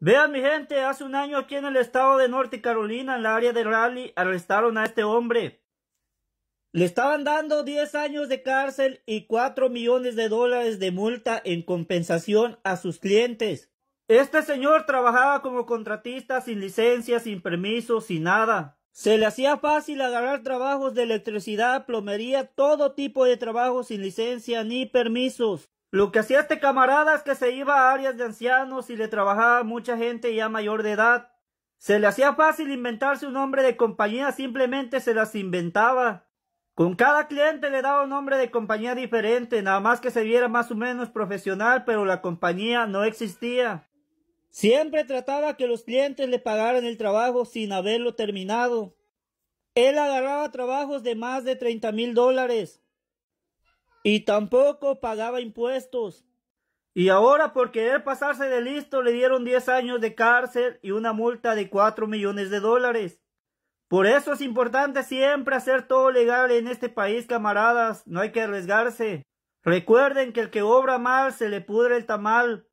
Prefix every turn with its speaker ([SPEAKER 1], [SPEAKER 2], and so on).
[SPEAKER 1] Vean mi gente, hace un año aquí en el estado de Norte Carolina, en la área de Raleigh, arrestaron a este hombre. Le estaban dando 10 años de cárcel y 4 millones de dólares de multa en compensación a sus clientes. Este señor trabajaba como contratista sin licencia, sin permiso, sin nada. Se le hacía fácil agarrar trabajos de electricidad, plomería, todo tipo de trabajos sin licencia ni permisos. Lo que hacía este camarada es que se iba a áreas de ancianos y le trabajaba mucha gente ya mayor de edad. Se le hacía fácil inventarse un nombre de compañía, simplemente se las inventaba. Con cada cliente le daba un nombre de compañía diferente, nada más que se viera más o menos profesional, pero la compañía no existía. Siempre trataba que los clientes le pagaran el trabajo sin haberlo terminado. Él agarraba trabajos de más de 30 mil dólares y tampoco pagaba impuestos. Y ahora por querer pasarse de listo le dieron diez años de cárcel y una multa de 4 millones de dólares. Por eso es importante siempre hacer todo legal en este país, camaradas. No hay que arriesgarse. Recuerden que el que obra mal se le pudre el tamal.